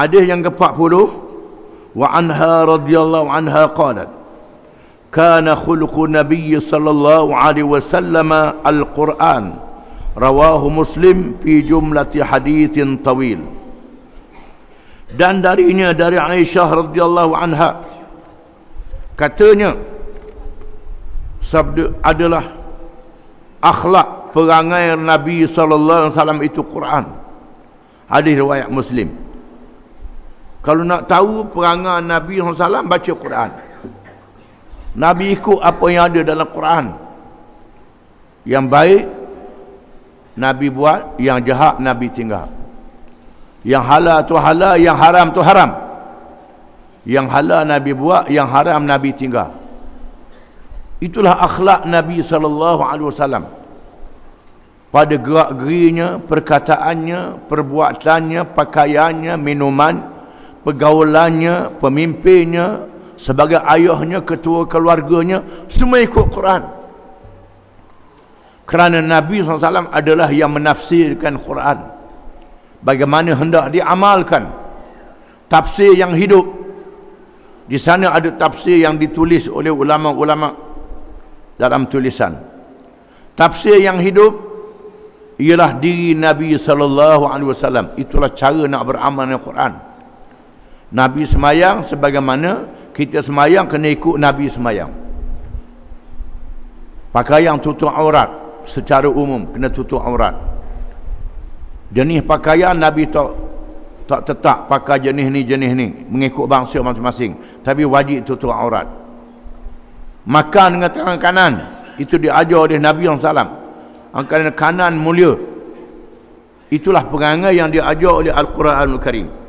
Hadis yang ke-40 wa anha radhiyallahu anha qalat kana khuluqu nabiy sallallahu alaihi wasallam alquran rawahu muslim fi jumlati hadithin tawil dan darinya dari Aisyah radhiyallahu anha katanya sabda adalah akhlak perangai Nabi sallallahu alaihi wasallam itu Quran hadis riwayat muslim kalau nak tahu perangai Nabi SAW baca Quran Nabi ikut apa yang ada dalam Quran Yang baik Nabi buat Yang jahat Nabi tinggal Yang halal tu halal Yang haram tu haram Yang halal Nabi buat Yang haram Nabi tinggal Itulah akhlak Nabi sallallahu alaihi wasallam. Pada gerak-gerinya, perkataannya, perbuatannya, pakaiannya, minuman, pergaulannya, pemimpinnya, sebagai ayahnya, ketua keluarganya, semua ikut Quran. Kerana Nabi SAW adalah yang menafsirkan Quran. Bagaimana hendak diamalkan. Tafsir yang hidup. Di sana ada tafsir yang ditulis oleh ulama-ulama dalam tulisan. Tafsir yang hidup ialah diri Nabi sallallahu alaihi wasallam. Itulah cara nak beramal dengan Quran. Nabi semayang sebagaimana kita semayang kena ikut Nabi semayang. Pakai yang tutup aurat secara umum kena tutup aurat. Jenis pakaian Nabi tak tak tetap pakai jenis ni jenis ni mengikut bangsa masing-masing tapi wajib tutup aurat. Makan dengan tangan kanan itu diajar oleh Nabi yang salam. Angkat kanan mulia. Itulah perangai yang diajar oleh Al-Quran Al-Karim.